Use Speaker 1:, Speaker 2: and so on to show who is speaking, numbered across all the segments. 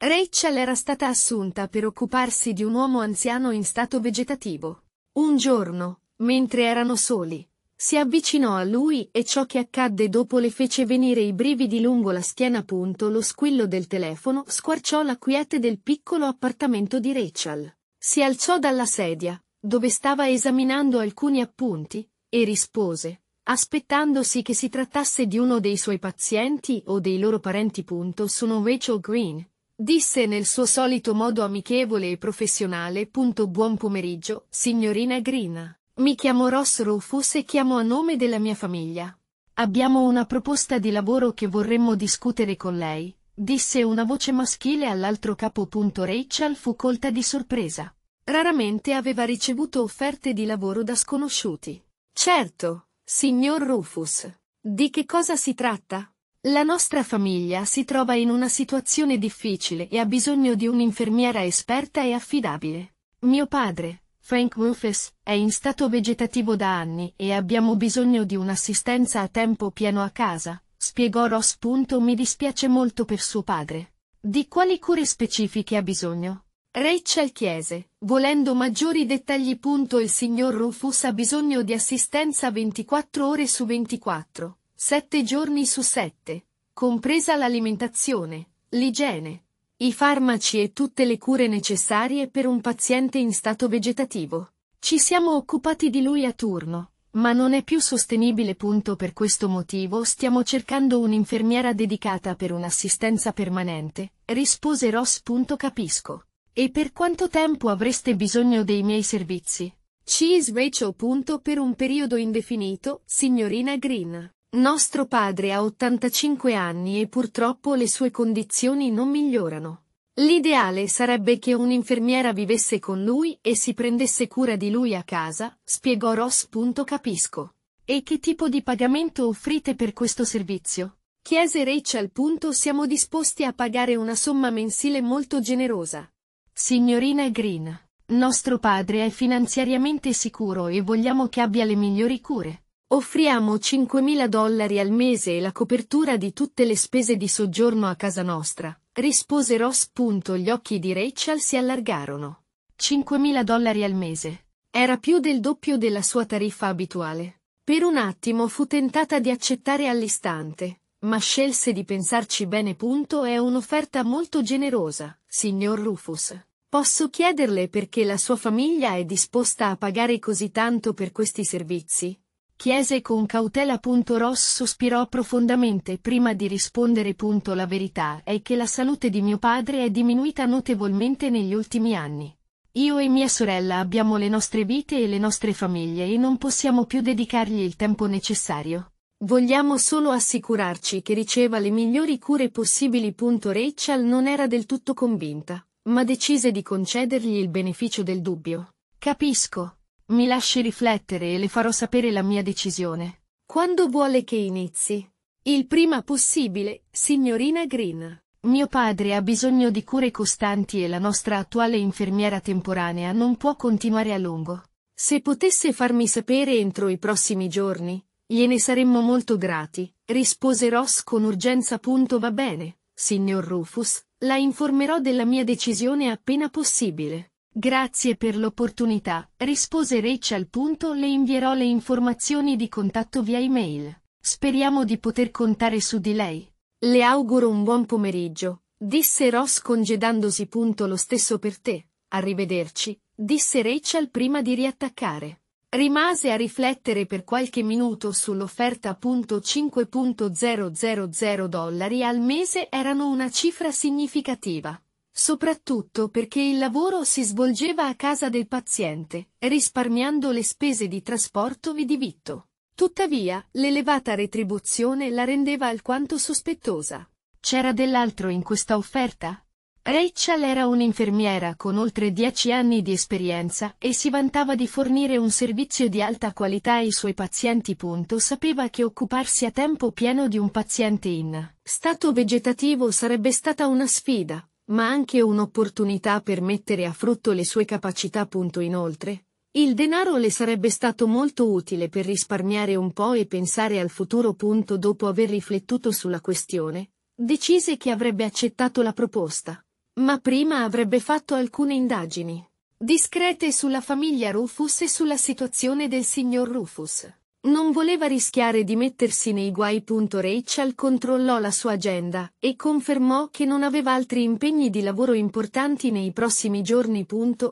Speaker 1: Rachel era stata assunta per occuparsi di un uomo anziano in stato vegetativo. Un giorno, mentre erano soli, si avvicinò a lui e ciò che accadde dopo le fece venire i brividi lungo la schiena. Punto lo squillo del telefono squarciò la quiete del piccolo appartamento di Rachel. Si alzò dalla sedia, dove stava esaminando alcuni appunti, e rispose, aspettandosi che si trattasse di uno dei suoi pazienti o dei loro parenti. Punto sono Rachel Green, Disse nel suo solito modo amichevole e professionale. Buon pomeriggio, signorina Green. Mi chiamo Ross Rufus e chiamo a nome della mia famiglia. Abbiamo una proposta di lavoro che vorremmo discutere con lei, disse una voce maschile all'altro capo. Rachel fu colta di sorpresa. Raramente aveva ricevuto offerte di lavoro da sconosciuti. Certo, signor Rufus. Di che cosa si tratta? La nostra famiglia si trova in una situazione difficile e ha bisogno di un'infermiera esperta e affidabile. Mio padre, Frank Rufus, è in stato vegetativo da anni e abbiamo bisogno di un'assistenza a tempo pieno a casa, spiegò Ross. Mi dispiace molto per suo padre. Di quali cure specifiche ha bisogno? Rachel chiese, volendo maggiori dettagli. Il signor Rufus ha bisogno di assistenza 24 ore su 24 Sette giorni su sette, compresa l'alimentazione, l'igiene, i farmaci e tutte le cure necessarie per un paziente in stato vegetativo. Ci siamo occupati di lui a turno, ma non è più sostenibile. Punto per questo motivo stiamo cercando un'infermiera dedicata per un'assistenza permanente, rispose Ross. Punto capisco. E per quanto tempo avreste bisogno dei miei servizi? Cheese Rachel. Punto per un periodo indefinito, signorina Green. Nostro padre ha 85 anni e purtroppo le sue condizioni non migliorano. L'ideale sarebbe che un'infermiera vivesse con lui e si prendesse cura di lui a casa, spiegò Ross. Capisco. E che tipo di pagamento offrite per questo servizio? Chiese Rachel. Siamo disposti a pagare una somma mensile molto generosa. Signorina Green, nostro padre è finanziariamente sicuro e vogliamo che abbia le migliori cure. Offriamo 5.000 dollari al mese e la copertura di tutte le spese di soggiorno a casa nostra, rispose Ross. Gli occhi di Rachel si allargarono. 5.000 dollari al mese. Era più del doppio della sua tariffa abituale. Per un attimo fu tentata di accettare all'istante, ma scelse di pensarci bene. Punto, è un'offerta molto generosa, signor Rufus. Posso chiederle perché la sua famiglia è disposta a pagare così tanto per questi servizi? chiese con cautela. Ross sospirò profondamente prima di rispondere. La verità è che la salute di mio padre è diminuita notevolmente negli ultimi anni. Io e mia sorella abbiamo le nostre vite e le nostre famiglie e non possiamo più dedicargli il tempo necessario. Vogliamo solo assicurarci che riceva le migliori cure possibili. Rachel non era del tutto convinta, ma decise di concedergli il beneficio del dubbio. Capisco, mi lasci riflettere e le farò sapere la mia decisione. Quando vuole che inizi? Il prima possibile, signorina Green. Mio padre ha bisogno di cure costanti e la nostra attuale infermiera temporanea non può continuare a lungo. Se potesse farmi sapere entro i prossimi giorni, gliene saremmo molto grati, rispose Ross con urgenza. Punto va bene, signor Rufus, la informerò della mia decisione appena possibile. Grazie per l'opportunità, rispose Rachel. Le invierò le informazioni di contatto via email. Speriamo di poter contare su di lei. Le auguro un buon pomeriggio, disse Ross congedandosi. Punto Lo stesso per te. Arrivederci, disse Rachel prima di riattaccare. Rimase a riflettere per qualche minuto sull'offerta. 5.000 dollari al mese erano una cifra significativa soprattutto perché il lavoro si svolgeva a casa del paziente, risparmiando le spese di trasporto e di vitto. Tuttavia, l'elevata retribuzione la rendeva alquanto sospettosa. C'era dell'altro in questa offerta? Rachel era un'infermiera con oltre dieci anni di esperienza e si vantava di fornire un servizio di alta qualità ai suoi pazienti. Punto. Sapeva che occuparsi a tempo pieno di un paziente in stato vegetativo sarebbe stata una sfida, ma anche un'opportunità per mettere a frutto le sue capacità. Inoltre, il denaro le sarebbe stato molto utile per risparmiare un po' e pensare al futuro. Dopo aver riflettuto sulla questione, decise che avrebbe accettato la proposta, ma prima avrebbe fatto alcune indagini discrete sulla famiglia Rufus e sulla situazione del signor Rufus. Non voleva rischiare di mettersi nei guai. Rachel controllò la sua agenda e confermò che non aveva altri impegni di lavoro importanti nei prossimi giorni.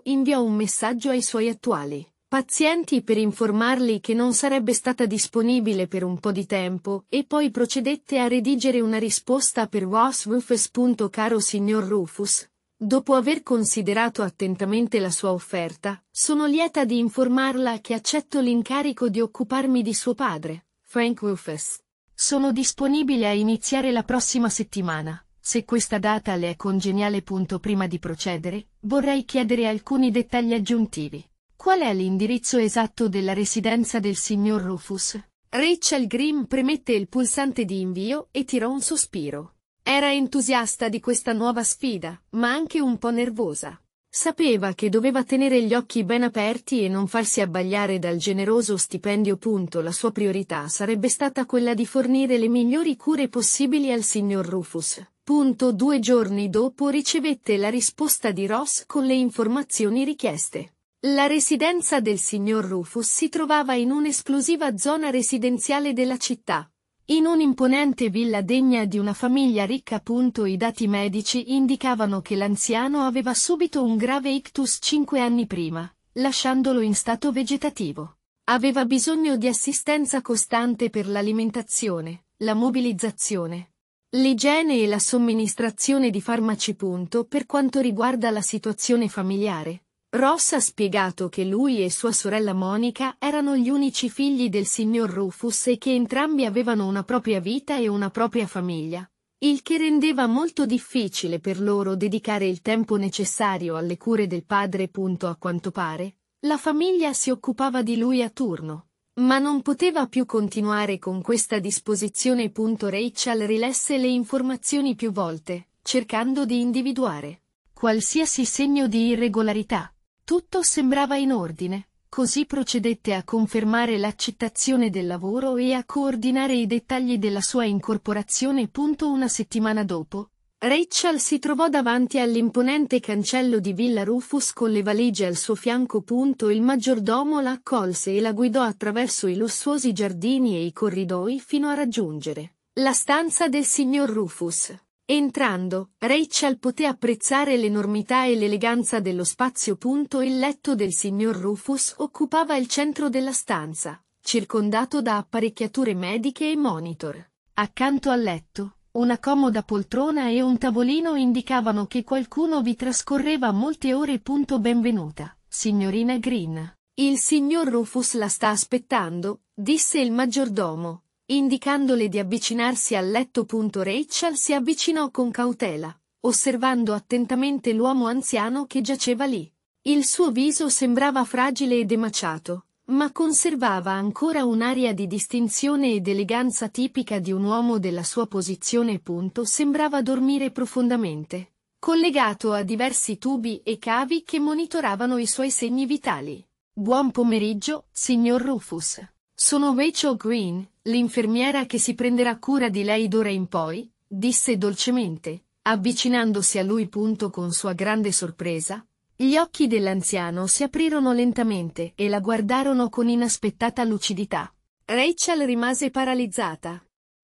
Speaker 1: Inviò un messaggio ai suoi attuali pazienti per informarli che non sarebbe stata disponibile per un po' di tempo e poi procedette a redigere una risposta per Ross Rufus. Caro signor Rufus, Dopo aver considerato attentamente la sua offerta, sono lieta di informarla che accetto l'incarico di occuparmi di suo padre, Frank Rufus. Sono disponibile a iniziare la prossima settimana. Se questa data le è congeniale. prima di procedere, vorrei chiedere alcuni dettagli aggiuntivi. Qual è l'indirizzo esatto della residenza del signor Rufus? Rachel Grimm premette il pulsante di invio e tirò un sospiro. Era entusiasta di questa nuova sfida, ma anche un po' nervosa. Sapeva che doveva tenere gli occhi ben aperti e non farsi abbagliare dal generoso stipendio. Punto. La sua priorità sarebbe stata quella di fornire le migliori cure possibili al signor Rufus. Punto. Due giorni dopo ricevette la risposta di Ross con le informazioni richieste. La residenza del signor Rufus si trovava in un'esclusiva zona residenziale della città, in un'imponente villa degna di una famiglia ricca. I dati medici indicavano che l'anziano aveva subito un grave ictus cinque anni prima, lasciandolo in stato vegetativo. Aveva bisogno di assistenza costante per l'alimentazione, la mobilizzazione, l'igiene e la somministrazione di farmaci. Per quanto riguarda la situazione familiare, Ross ha spiegato che lui e sua sorella Monica erano gli unici figli del signor Rufus e che entrambi avevano una propria vita e una propria famiglia, il che rendeva molto difficile per loro dedicare il tempo necessario alle cure del padre. A quanto pare, la famiglia si occupava di lui a turno, ma non poteva più continuare con questa disposizione. Rachel rilesse le informazioni più volte, cercando di individuare qualsiasi segno di irregolarità tutto sembrava in ordine, così procedette a confermare l'accettazione del lavoro e a coordinare i dettagli della sua incorporazione. Una settimana dopo, Rachel si trovò davanti all'imponente cancello di Villa Rufus con le valigie al suo fianco. Il maggiordomo la accolse e la guidò attraverso i lussuosi giardini e i corridoi fino a raggiungere la stanza del signor Rufus. Entrando, Rachel poté apprezzare l'enormità e l'eleganza dello spazio. Punto il letto del signor Rufus occupava il centro della stanza, circondato da apparecchiature mediche e monitor. Accanto al letto, una comoda poltrona e un tavolino indicavano che qualcuno vi trascorreva molte ore. Punto benvenuta, signorina Green. Il signor Rufus la sta aspettando, disse il maggiordomo, indicandole di avvicinarsi al letto. Rachel si avvicinò con cautela, osservando attentamente l'uomo anziano che giaceva lì. Il suo viso sembrava fragile ed emaciato, ma conservava ancora un'aria di distinzione ed eleganza tipica di un uomo della sua posizione. Punto, Sembrava dormire profondamente, collegato a diversi tubi e cavi che monitoravano i suoi segni vitali. Buon pomeriggio, signor Rufus. Sono Rachel Green, l'infermiera che si prenderà cura di lei d'ora in poi, disse dolcemente, avvicinandosi a lui. Punto con sua grande sorpresa, gli occhi dell'anziano si aprirono lentamente e la guardarono con inaspettata lucidità. Rachel rimase paralizzata,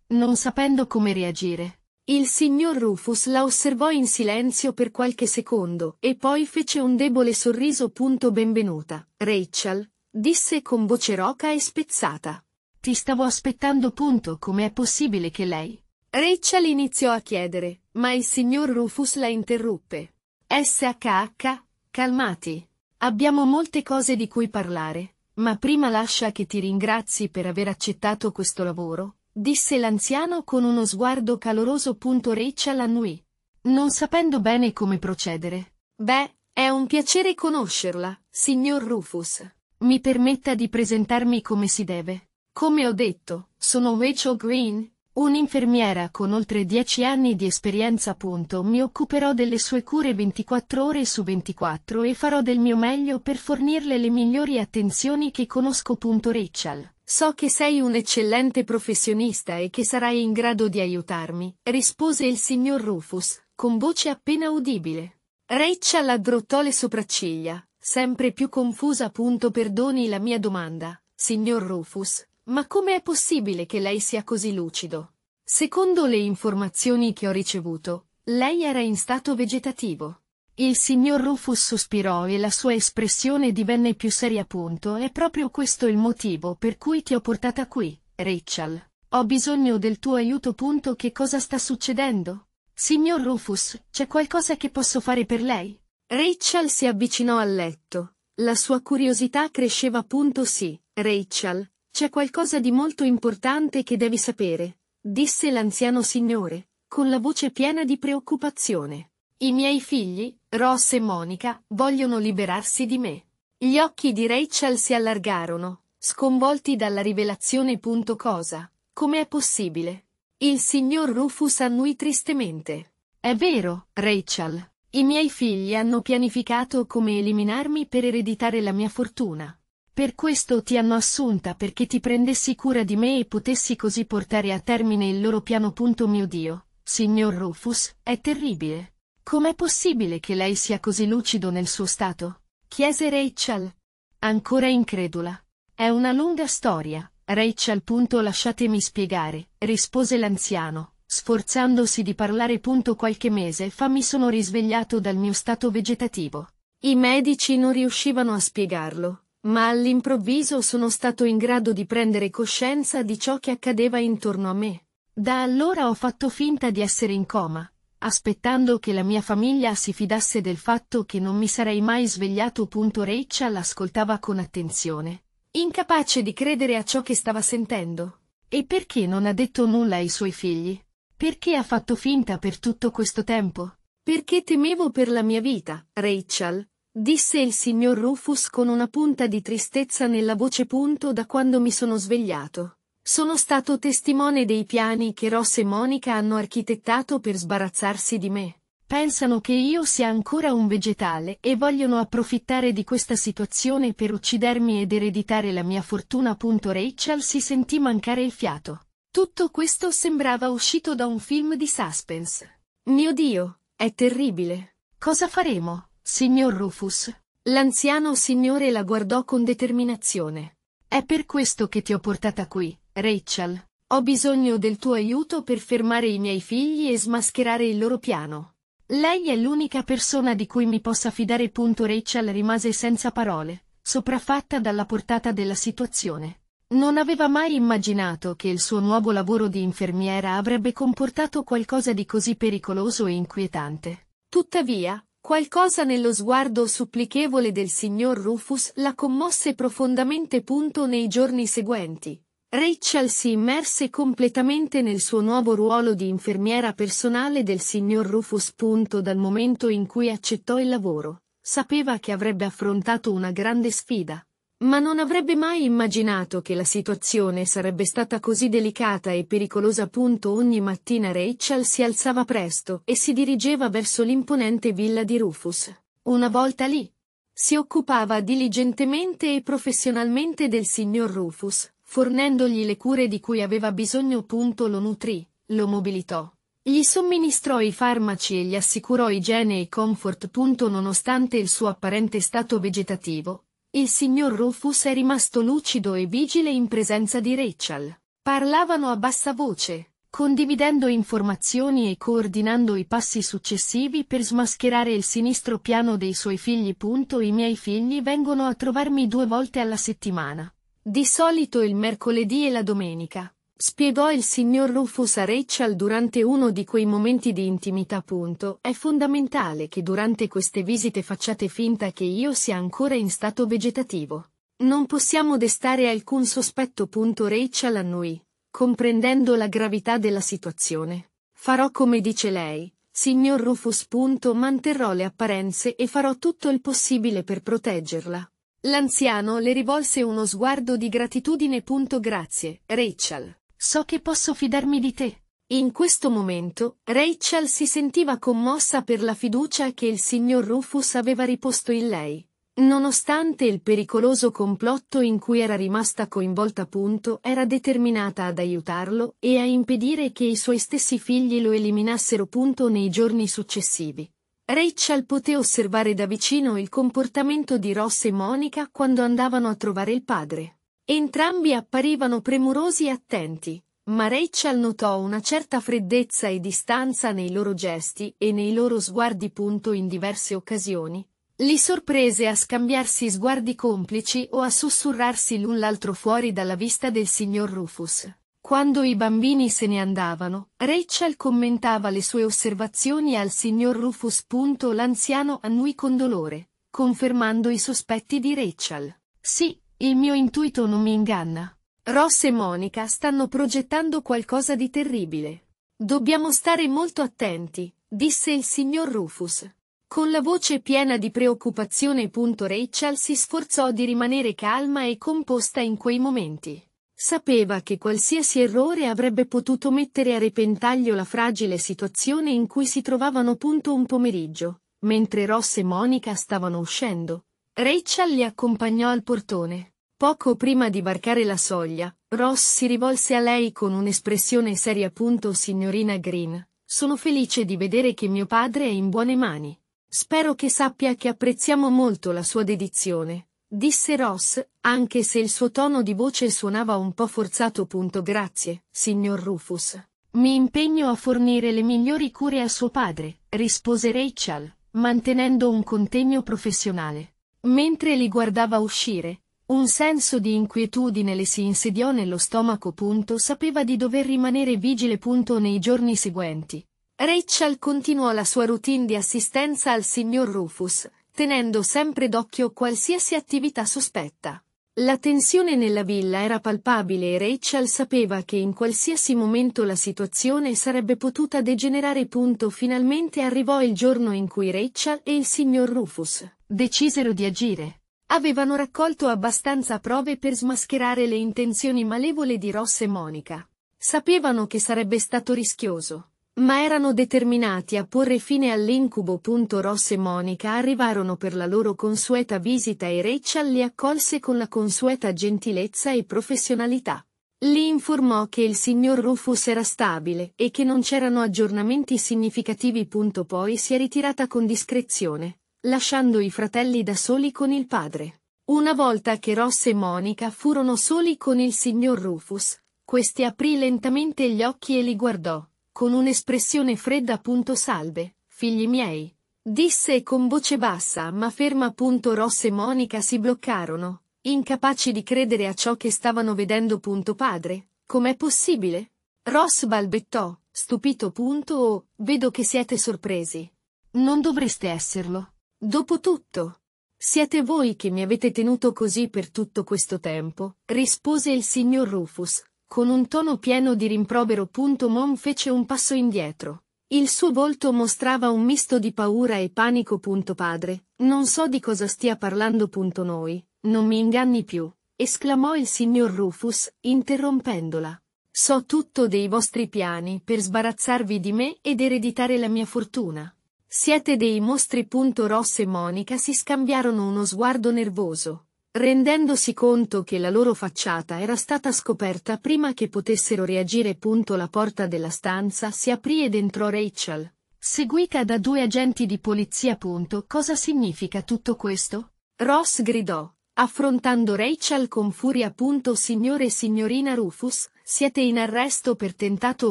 Speaker 1: non sapendo come reagire. Il signor Rufus la osservò in silenzio per qualche secondo e poi fece un debole sorriso. Punto Benvenuta, Rachel, disse con voce roca e spezzata. Ti stavo aspettando punto, come è possibile che lei? Rachel iniziò a chiedere, ma il signor Rufus la interruppe. SHH, calmati. Abbiamo molte cose di cui parlare, ma prima lascia che ti ringrazi per aver accettato questo lavoro, disse l'anziano con uno sguardo caloroso. Rachel annui, non sapendo bene come procedere. Beh, è un piacere conoscerla, signor Rufus mi permetta di presentarmi come si deve. Come ho detto, sono Rachel Green, un'infermiera con oltre 10 anni di esperienza. Mi occuperò delle sue cure 24 ore su 24 e farò del mio meglio per fornirle le migliori attenzioni che conosco. Rachel. So che sei un eccellente professionista e che sarai in grado di aiutarmi, rispose il signor Rufus, con voce appena udibile. Rachel aggrottò le sopracciglia, sempre più confusa. Punto Perdoni la mia domanda, signor Rufus, ma come è possibile che lei sia così lucido? Secondo le informazioni che ho ricevuto, lei era in stato vegetativo. Il signor Rufus sospirò e la sua espressione divenne più seria. Punto. È proprio questo il motivo per cui ti ho portata qui, Rachel. Ho bisogno del tuo aiuto. Punto. Che cosa sta succedendo? Signor Rufus, c'è qualcosa che posso fare per lei? Rachel si avvicinò al letto. La sua curiosità cresceva appunto sì, Rachel, c'è qualcosa di molto importante che devi sapere, disse l'anziano signore, con la voce piena di preoccupazione. I miei figli, Ross e Monica, vogliono liberarsi di me. Gli occhi di Rachel si allargarono, sconvolti dalla rivelazione. Punto cosa? Come è possibile? Il signor Rufus annui tristemente. È vero, Rachel, i miei figli hanno pianificato come eliminarmi per ereditare la mia fortuna. Per questo ti hanno assunta perché ti prendessi cura di me e potessi così portare a termine il loro piano. Punto mio Dio, signor Rufus, è terribile. Com'è possibile che lei sia così lucido nel suo stato? chiese Rachel. Ancora incredula. È una lunga storia, Rachel. Lasciatemi spiegare, rispose l'anziano, sforzandosi di parlare. Punto Qualche mese fa mi sono risvegliato dal mio stato vegetativo. I medici non riuscivano a spiegarlo, ma all'improvviso sono stato in grado di prendere coscienza di ciò che accadeva intorno a me. Da allora ho fatto finta di essere in coma, aspettando che la mia famiglia si fidasse del fatto che non mi sarei mai svegliato. Rachel ascoltava con attenzione, incapace di credere a ciò che stava sentendo. E perché non ha detto nulla ai suoi figli? Perché ha fatto finta per tutto questo tempo? Perché temevo per la mia vita, Rachel, disse il signor Rufus con una punta di tristezza nella voce punto da quando mi sono svegliato. Sono stato testimone dei piani che Ross e Monica hanno architettato per sbarazzarsi di me. Pensano che io sia ancora un vegetale e vogliono approfittare di questa situazione per uccidermi ed ereditare la mia fortuna. Rachel si sentì mancare il fiato. Tutto questo sembrava uscito da un film di suspense. Mio Dio, è terribile. Cosa faremo, signor Rufus? L'anziano signore la guardò con determinazione. È per questo che ti ho portata qui, Rachel. Ho bisogno del tuo aiuto per fermare i miei figli e smascherare il loro piano. Lei è l'unica persona di cui mi possa fidare. Rachel rimase senza parole, sopraffatta dalla portata della situazione. Non aveva mai immaginato che il suo nuovo lavoro di infermiera avrebbe comportato qualcosa di così pericoloso e inquietante. Tuttavia, qualcosa nello sguardo supplichevole del signor Rufus la commosse profondamente. Punto nei giorni seguenti. Rachel si immerse completamente nel suo nuovo ruolo di infermiera personale del signor Rufus. Punto dal momento in cui accettò il lavoro, sapeva che avrebbe affrontato una grande sfida ma non avrebbe mai immaginato che la situazione sarebbe stata così delicata e pericolosa. Punto Ogni mattina Rachel si alzava presto e si dirigeva verso l'imponente villa di Rufus. Una volta lì, si occupava diligentemente e professionalmente del signor Rufus, fornendogli le cure di cui aveva bisogno. Punto Lo nutrì, lo mobilitò. Gli somministrò i farmaci e gli assicurò igiene e comfort. Punto Nonostante il suo apparente stato vegetativo, il signor Rufus è rimasto lucido e vigile in presenza di Rachel. Parlavano a bassa voce, condividendo informazioni e coordinando i passi successivi per smascherare il sinistro piano dei suoi figli. I miei figli vengono a trovarmi due volte alla settimana. Di solito il mercoledì e la domenica spiegò il signor Rufus a Rachel durante uno di quei momenti di intimità. Punto. È fondamentale che durante queste visite facciate finta che io sia ancora in stato vegetativo. Non possiamo destare alcun sospetto. Punto. Rachel a noi, comprendendo la gravità della situazione. Farò come dice lei, signor Rufus. Punto. Manterrò le apparenze e farò tutto il possibile per proteggerla. L'anziano le rivolse uno sguardo di gratitudine. Punto. Grazie, Rachel. So che posso fidarmi di te. In questo momento, Rachel si sentiva commossa per la fiducia che il signor Rufus aveva riposto in lei. Nonostante il pericoloso complotto in cui era rimasta coinvolta appunto, era determinata ad aiutarlo e a impedire che i suoi stessi figli lo eliminassero punto nei giorni successivi. Rachel poté osservare da vicino il comportamento di Ross e Monica quando andavano a trovare il padre. Entrambi apparivano premurosi e attenti, ma Rachel notò una certa freddezza e distanza nei loro gesti e nei loro sguardi. Punto in diverse occasioni. Li sorprese a scambiarsi sguardi complici o a sussurrarsi l'un l'altro fuori dalla vista del signor Rufus. Quando i bambini se ne andavano, Rachel commentava le sue osservazioni al signor Rufus. L'anziano annui con dolore, confermando i sospetti di Rachel. Sì, il mio intuito non mi inganna. Ross e Monica stanno progettando qualcosa di terribile. Dobbiamo stare molto attenti, disse il signor Rufus. Con la voce piena di preoccupazione. Rachel si sforzò di rimanere calma e composta in quei momenti. Sapeva che qualsiasi errore avrebbe potuto mettere a repentaglio la fragile situazione in cui si trovavano. Un pomeriggio, mentre Ross e Monica stavano uscendo, Rachel li accompagnò al portone. Poco prima di varcare la soglia, Ross si rivolse a lei con un'espressione seria. Punto, Signorina Green, sono felice di vedere che mio padre è in buone mani. Spero che sappia che apprezziamo molto la sua dedizione, disse Ross, anche se il suo tono di voce suonava un po' forzato. Punto, Grazie, signor Rufus. Mi impegno a fornire le migliori cure a suo padre, rispose Rachel, mantenendo un contegno professionale. Mentre li guardava uscire, un senso di inquietudine le si insediò nello stomaco. Punto, sapeva di dover rimanere vigile. Punto, nei giorni seguenti. Rachel continuò la sua routine di assistenza al signor Rufus, tenendo sempre d'occhio qualsiasi attività sospetta. La tensione nella villa era palpabile e Rachel sapeva che in qualsiasi momento la situazione sarebbe potuta degenerare. Punto. Finalmente arrivò il giorno in cui Rachel e il signor Rufus decisero di agire avevano raccolto abbastanza prove per smascherare le intenzioni malevole di Ross e Monica. Sapevano che sarebbe stato rischioso, ma erano determinati a porre fine all'incubo. Ross e Monica arrivarono per la loro consueta visita e Rachel li accolse con la consueta gentilezza e professionalità. Li informò che il signor Rufus era stabile e che non c'erano aggiornamenti significativi. Poi si è ritirata con discrezione, lasciando i fratelli da soli con il padre. Una volta che Ross e Monica furono soli con il signor Rufus, questi aprì lentamente gli occhi e li guardò, con un'espressione fredda. Punto salve, figli miei. Disse con voce bassa ma ferma. Punto Ross e Monica si bloccarono, incapaci di credere a ciò che stavano vedendo. Punto padre, com'è possibile? Ross balbettò, stupito. Punto oh, vedo che siete sorpresi. Non dovreste esserlo. Dopotutto, siete voi che mi avete tenuto così per tutto questo tempo, rispose il signor Rufus, con un tono pieno di rimprovero. Punto Mom fece un passo indietro. Il suo volto mostrava un misto di paura e panico. Punto Padre, non so di cosa stia parlando. Punto Noi, non mi inganni più, esclamò il signor Rufus, interrompendola. So tutto dei vostri piani per sbarazzarvi di me ed ereditare la mia fortuna. Siete dei mostri. Ross e Monica si scambiarono uno sguardo nervoso, rendendosi conto che la loro facciata era stata scoperta prima che potessero reagire. La porta della stanza si aprì ed entrò Rachel, seguita da due agenti di polizia. Cosa significa tutto questo? Ross gridò, affrontando Rachel con furia. Signore e signorina Rufus, siete in arresto per tentato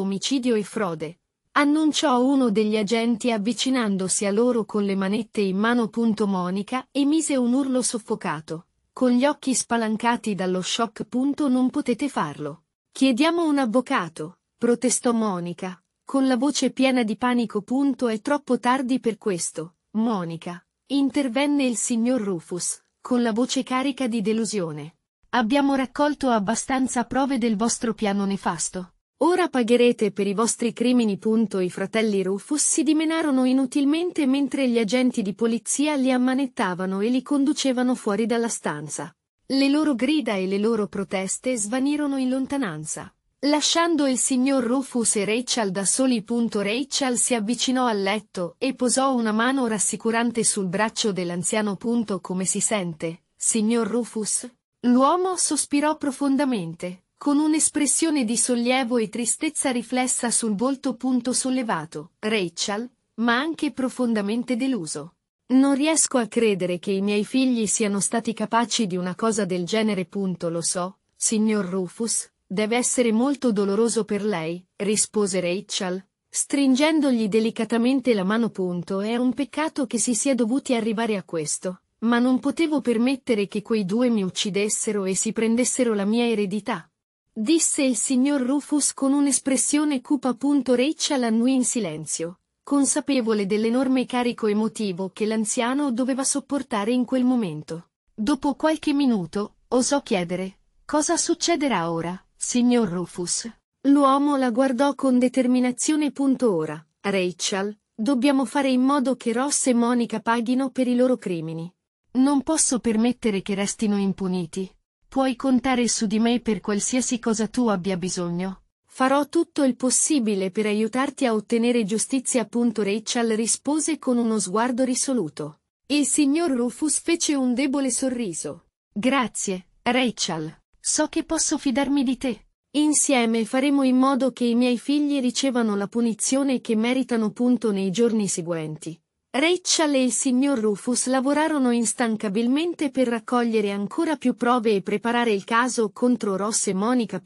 Speaker 1: omicidio e frode. Annunciò uno degli agenti avvicinandosi a loro con le manette in mano. Monica emise un urlo soffocato, con gli occhi spalancati dallo shock. Non potete farlo. Chiediamo un avvocato, protestò Monica, con la voce piena di panico. È troppo tardi per questo, Monica, intervenne il signor Rufus, con la voce carica di delusione. Abbiamo raccolto abbastanza prove del vostro piano nefasto. Ora pagherete per i vostri crimini. I fratelli Rufus si dimenarono inutilmente mentre gli agenti di polizia li ammanettavano e li conducevano fuori dalla stanza. Le loro grida e le loro proteste svanirono in lontananza. Lasciando il signor Rufus e Rachel da soli. Rachel si avvicinò al letto e posò una mano rassicurante sul braccio dell'anziano. Come si sente, signor Rufus? L'uomo sospirò profondamente con un'espressione di sollievo e tristezza riflessa sul volto punto sollevato, Rachel, ma anche profondamente deluso. Non riesco a credere che i miei figli siano stati capaci di una cosa del genere. Punto lo so, signor Rufus, deve essere molto doloroso per lei, rispose Rachel, stringendogli delicatamente la mano. Punto è un peccato che si sia dovuti arrivare a questo, ma non potevo permettere che quei due mi uccidessero e si prendessero la mia eredità disse il signor Rufus con un'espressione cupa. Rachel annui in silenzio, consapevole dell'enorme carico emotivo che l'anziano doveva sopportare in quel momento. Dopo qualche minuto, osò chiedere, cosa succederà ora, signor Rufus? L'uomo la guardò con determinazione. Ora, Rachel, dobbiamo fare in modo che Ross e Monica paghino per i loro crimini. Non posso permettere che restino impuniti puoi contare su di me per qualsiasi cosa tu abbia bisogno. Farò tutto il possibile per aiutarti a ottenere giustizia. Rachel rispose con uno sguardo risoluto. Il signor Rufus fece un debole sorriso. Grazie, Rachel. So che posso fidarmi di te. Insieme faremo in modo che i miei figli ricevano la punizione che meritano. Nei giorni seguenti. Rachel e il signor Rufus lavorarono instancabilmente per raccogliere ancora più prove e preparare il caso contro Ross e Monica.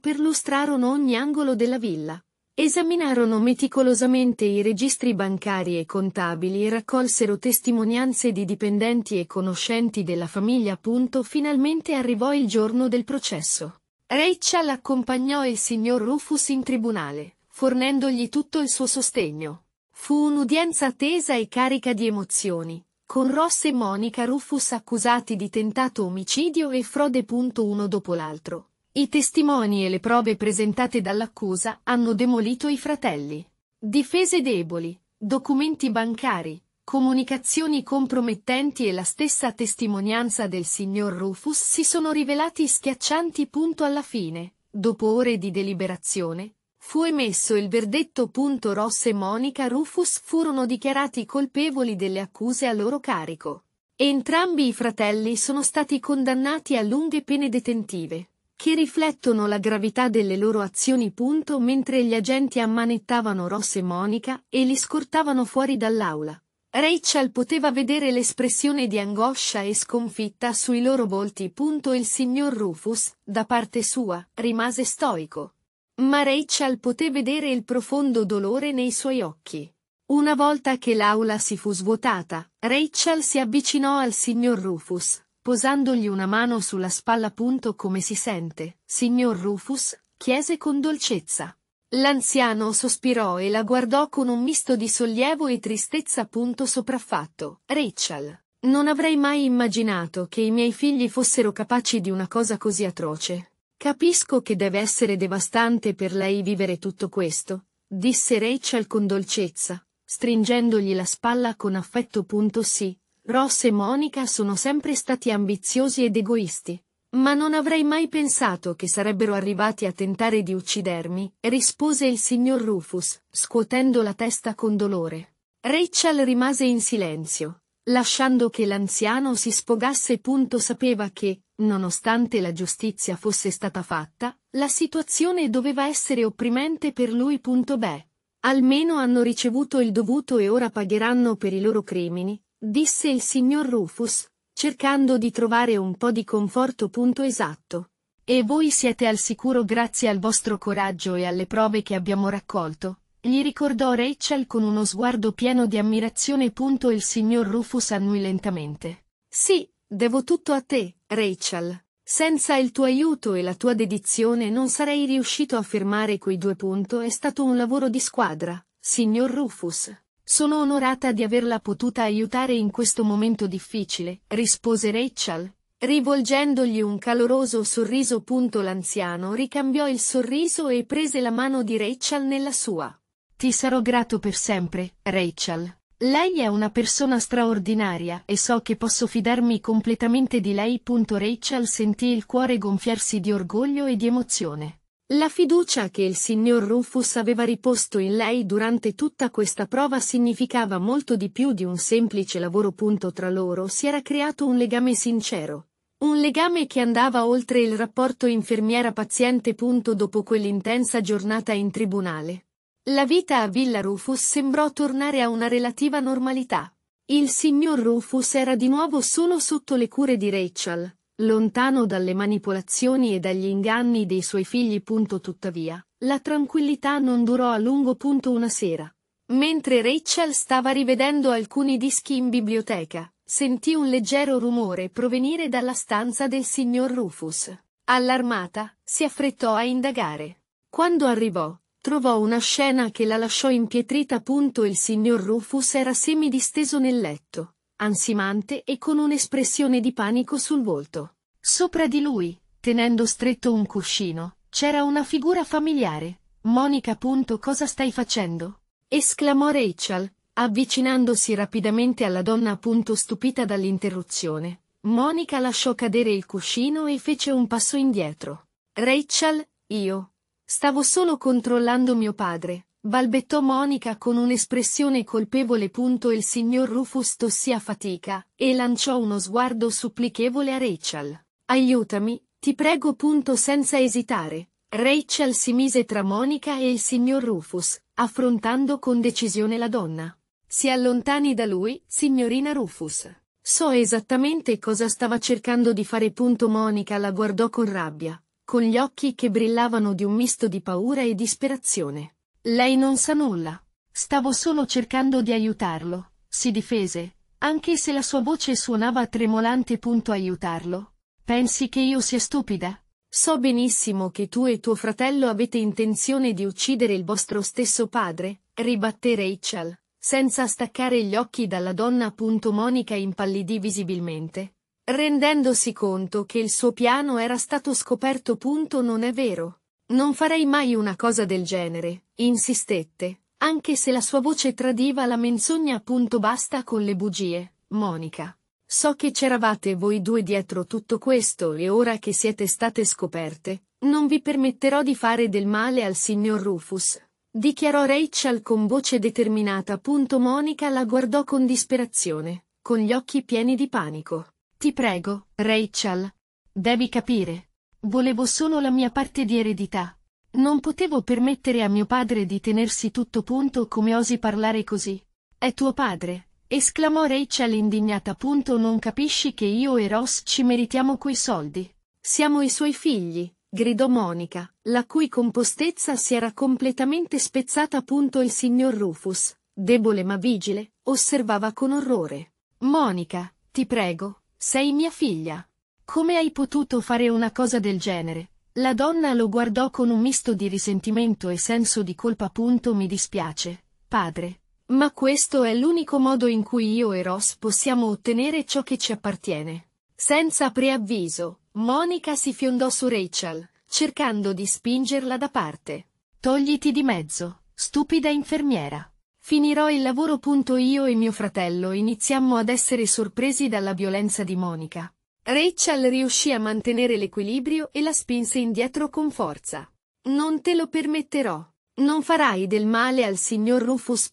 Speaker 1: Perlustrarono ogni angolo della villa. Esaminarono meticolosamente i registri bancari e contabili e raccolsero testimonianze di dipendenti e conoscenti della famiglia. Finalmente arrivò il giorno del processo. Rachel accompagnò il signor Rufus in tribunale, fornendogli tutto il suo sostegno. Fu un'udienza tesa e carica di emozioni, con Ross e Monica Rufus accusati di tentato omicidio e frode. Uno dopo l'altro. I testimoni e le prove presentate dall'accusa hanno demolito i fratelli. Difese deboli, documenti bancari, comunicazioni compromettenti e la stessa testimonianza del signor Rufus si sono rivelati schiaccianti. Alla fine, dopo ore di deliberazione, Fu emesso il verdetto. Ross e Monica Rufus furono dichiarati colpevoli delle accuse a loro carico. Entrambi i fratelli sono stati condannati a lunghe pene detentive, che riflettono la gravità delle loro azioni. Mentre gli agenti ammanettavano Ross e Monica e li scortavano fuori dall'aula. Rachel poteva vedere l'espressione di angoscia e sconfitta sui loro volti. Il signor Rufus, da parte sua, rimase stoico. Ma Rachel poté vedere il profondo dolore nei suoi occhi. Una volta che l'aula si fu svuotata, Rachel si avvicinò al signor Rufus, posandogli una mano sulla spalla. Punto come si sente, signor Rufus, chiese con dolcezza. L'anziano sospirò e la guardò con un misto di sollievo e tristezza. Punto sopraffatto. Rachel. Non avrei mai immaginato che i miei figli fossero capaci di una cosa così atroce, Capisco che deve essere devastante per lei vivere tutto questo, disse Rachel con dolcezza, stringendogli la spalla con affetto. Sì, Ross e Monica sono sempre stati ambiziosi ed egoisti. Ma non avrei mai pensato che sarebbero arrivati a tentare di uccidermi, rispose il signor Rufus, scuotendo la testa con dolore. Rachel rimase in silenzio, lasciando che l'anziano si sfogasse. Punto sapeva che, nonostante la giustizia fosse stata fatta, la situazione doveva essere opprimente per lui. Punto beh, almeno hanno ricevuto il dovuto e ora pagheranno per i loro crimini, disse il signor Rufus, cercando di trovare un po' di conforto. Punto esatto. E voi siete al sicuro grazie al vostro coraggio e alle prove che abbiamo raccolto, gli ricordò Rachel con uno sguardo pieno di ammirazione. Il signor Rufus annui lentamente. Sì, devo tutto a te, Rachel. Senza il tuo aiuto e la tua dedizione non sarei riuscito a fermare quei due punti. È stato un lavoro di squadra, signor Rufus. Sono onorata di averla potuta aiutare in questo momento difficile, rispose Rachel, Rivolgendogli un caloroso sorriso. L'anziano ricambiò il sorriso e prese la mano di Rachel nella sua. Ti sarò grato per sempre, Rachel. Lei è una persona straordinaria e so che posso fidarmi completamente di lei. Rachel sentì il cuore gonfiarsi di orgoglio e di emozione. La fiducia che il signor Rufus aveva riposto in lei durante tutta questa prova significava molto di più di un semplice lavoro. Tra loro si era creato un legame sincero, un legame che andava oltre il rapporto infermiera-paziente. Dopo quell'intensa giornata in tribunale, la vita a Villa Rufus sembrò tornare a una relativa normalità. Il signor Rufus era di nuovo solo sotto le cure di Rachel, lontano dalle manipolazioni e dagli inganni dei suoi figli. Tuttavia, la tranquillità non durò a lungo. Una sera, mentre Rachel stava rivedendo alcuni dischi in biblioteca, sentì un leggero rumore provenire dalla stanza del signor Rufus. Allarmata, si affrettò a indagare. Quando arrivò, trovò una scena che la lasciò impietrita. Il signor Rufus era semidisteso nel letto, ansimante e con un'espressione di panico sul volto. Sopra di lui, tenendo stretto un cuscino, c'era una figura familiare. Monica. Cosa stai facendo? esclamò Rachel, avvicinandosi rapidamente alla donna appunto stupita dall'interruzione. Monica lasciò cadere il cuscino e fece un passo indietro. Rachel, io, Stavo solo controllando mio padre, balbettò Monica con un'espressione colpevole. Punto il signor Rufus tossì a fatica, e lanciò uno sguardo supplichevole a Rachel. Aiutami, ti prego. Punto senza esitare. Rachel si mise tra Monica e il signor Rufus, affrontando con decisione la donna. Si allontani da lui, signorina Rufus. So esattamente cosa stava cercando di fare. Punto Monica la guardò con rabbia, con gli occhi che brillavano di un misto di paura e disperazione. Lei non sa nulla. Stavo solo cercando di aiutarlo, si difese, anche se la sua voce suonava tremolante. Punto aiutarlo. Pensi che io sia stupida? So benissimo che tu e tuo fratello avete intenzione di uccidere il vostro stesso padre, ribatté Rachel, senza staccare gli occhi dalla donna. Monica impallidì visibilmente, rendendosi conto che il suo piano era stato scoperto. Punto non è vero. Non farei mai una cosa del genere, insistette, anche se la sua voce tradiva la menzogna. punto basta con le bugie, Monica. So che c'eravate voi due dietro tutto questo e ora che siete state scoperte, non vi permetterò di fare del male al signor Rufus. Dichiarò Rachel con voce determinata. Monica la guardò con disperazione, con gli occhi pieni di panico. Ti prego, Rachel. Devi capire. Volevo solo la mia parte di eredità. Non potevo permettere a mio padre di tenersi tutto punto come osi parlare così. È tuo padre, esclamò Rachel indignata. Punto non capisci che io e Ross ci meritiamo quei soldi. Siamo i suoi figli, gridò Monica, la cui compostezza si era completamente spezzata. Punto il signor Rufus, debole ma vigile, osservava con orrore. Monica, ti prego, sei mia figlia. Come hai potuto fare una cosa del genere? La donna lo guardò con un misto di risentimento e senso di colpa. Punto mi dispiace, padre. Ma questo è l'unico modo in cui io e Ross possiamo ottenere ciò che ci appartiene. Senza preavviso, Monica si fiondò su Rachel, cercando di spingerla da parte. Togliti di mezzo, stupida infermiera. Finirò il lavoro. Io e mio fratello iniziammo ad essere sorpresi dalla violenza di Monica. Rachel riuscì a mantenere l'equilibrio e la spinse indietro con forza. Non te lo permetterò. Non farai del male al signor Rufus.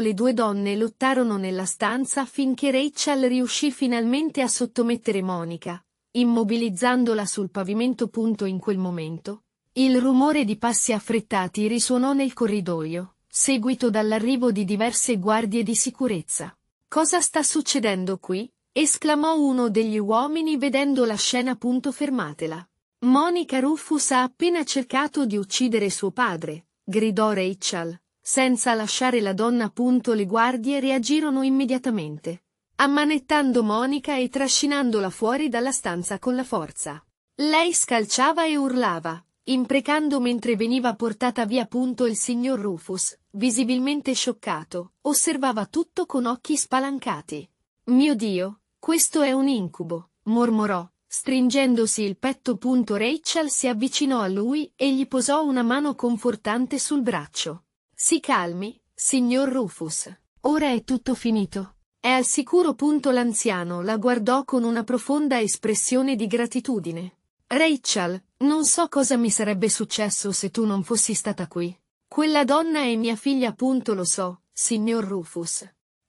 Speaker 1: Le due donne lottarono nella stanza finché Rachel riuscì finalmente a sottomettere Monica, immobilizzandola sul pavimento. In quel momento, il rumore di passi affrettati risuonò nel corridoio seguito dall'arrivo di diverse guardie di sicurezza. Cosa sta succedendo qui? esclamò uno degli uomini vedendo la scena. Punto fermatela. Monica Rufus ha appena cercato di uccidere suo padre, gridò Rachel. Senza lasciare la donna. Punto le guardie reagirono immediatamente, ammanettando Monica e trascinandola fuori dalla stanza con la forza. Lei scalciava e urlava, imprecando mentre veniva portata via. Punto il signor Rufus, visibilmente scioccato, osservava tutto con occhi spalancati. Mio Dio, questo è un incubo, mormorò, stringendosi il petto. Punto Rachel si avvicinò a lui e gli posò una mano confortante sul braccio. Si calmi, signor Rufus. Ora è tutto finito. È al sicuro. Punto L'anziano la guardò con una profonda espressione di gratitudine. Rachel, non so cosa mi sarebbe successo se tu non fossi stata qui. Quella donna è mia figlia appunto lo so, signor Rufus.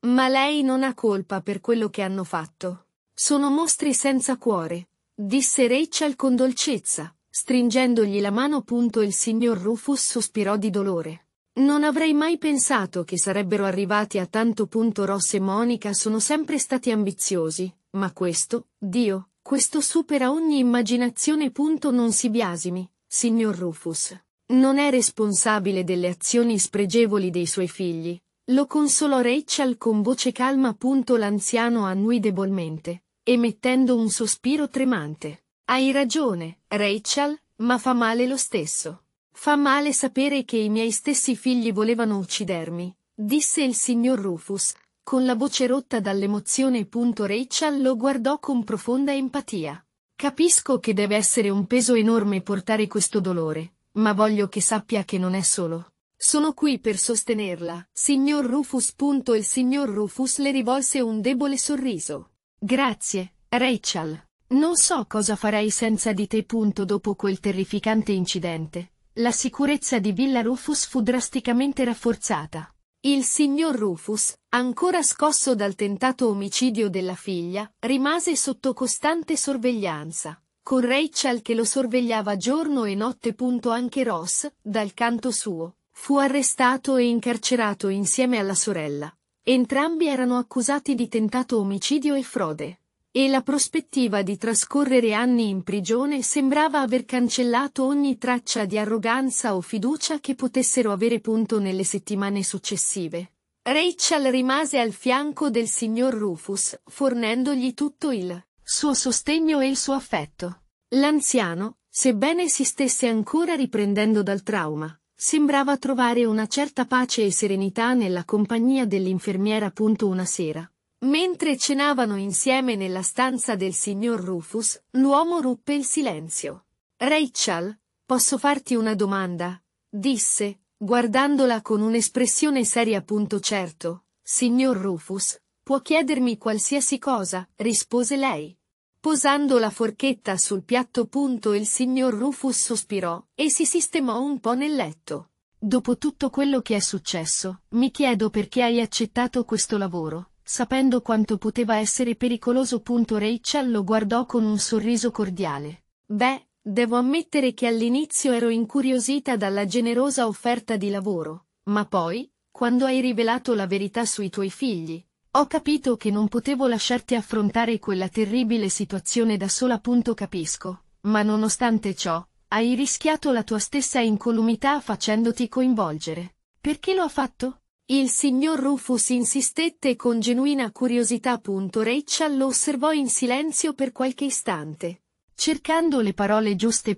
Speaker 1: Ma lei non ha colpa per quello che hanno fatto. Sono mostri senza cuore, disse Rachel con dolcezza, stringendogli la mano punto il signor Rufus sospirò di dolore. Non avrei mai pensato che sarebbero arrivati a tanto punto Ross e Monica sono sempre stati ambiziosi, ma questo, Dio, questo supera ogni immaginazione. Non si biasimi, signor Rufus. Non è responsabile delle azioni spregevoli dei suoi figli. Lo consolò Rachel con voce calma. L'anziano annui debolmente, emettendo un sospiro tremante. Hai ragione, Rachel, ma fa male lo stesso. Fa male sapere che i miei stessi figli volevano uccidermi, disse il signor Rufus, con la voce rotta dall'emozione. Rachel lo guardò con profonda empatia. Capisco che deve essere un peso enorme portare questo dolore, ma voglio che sappia che non è solo. Sono qui per sostenerla, signor Rufus. Il signor Rufus le rivolse un debole sorriso. Grazie, Rachel. Non so cosa farei senza di te. Dopo quel terrificante incidente, la sicurezza di Villa Rufus fu drasticamente rafforzata. Il signor Rufus, ancora scosso dal tentato omicidio della figlia, rimase sotto costante sorveglianza, con Rachel che lo sorvegliava giorno e notte. Anche Ross, dal canto suo, fu arrestato e incarcerato insieme alla sorella. Entrambi erano accusati di tentato omicidio e frode e la prospettiva di trascorrere anni in prigione sembrava aver cancellato ogni traccia di arroganza o fiducia che potessero avere punto nelle settimane successive. Rachel rimase al fianco del signor Rufus, fornendogli tutto il suo sostegno e il suo affetto. L'anziano, sebbene si stesse ancora riprendendo dal trauma, sembrava trovare una certa pace e serenità nella compagnia dell'infermiera. Una sera, Mentre cenavano insieme nella stanza del signor Rufus, l'uomo ruppe il silenzio. Rachel, posso farti una domanda? disse, guardandola con un'espressione seria. Punto certo, signor Rufus, può chiedermi qualsiasi cosa, rispose lei. Posando la forchetta sul piatto punto il signor Rufus sospirò e si sistemò un po' nel letto. Dopo tutto quello che è successo, mi chiedo perché hai accettato questo lavoro sapendo quanto poteva essere pericoloso. Rachel lo guardò con un sorriso cordiale. Beh, devo ammettere che all'inizio ero incuriosita dalla generosa offerta di lavoro, ma poi, quando hai rivelato la verità sui tuoi figli, ho capito che non potevo lasciarti affrontare quella terribile situazione da sola. Capisco, ma nonostante ciò, hai rischiato la tua stessa incolumità facendoti coinvolgere. Perché lo ha fatto? Il signor Rufus insistette con genuina curiosità. Rachel lo osservò in silenzio per qualche istante. Cercando le parole giuste.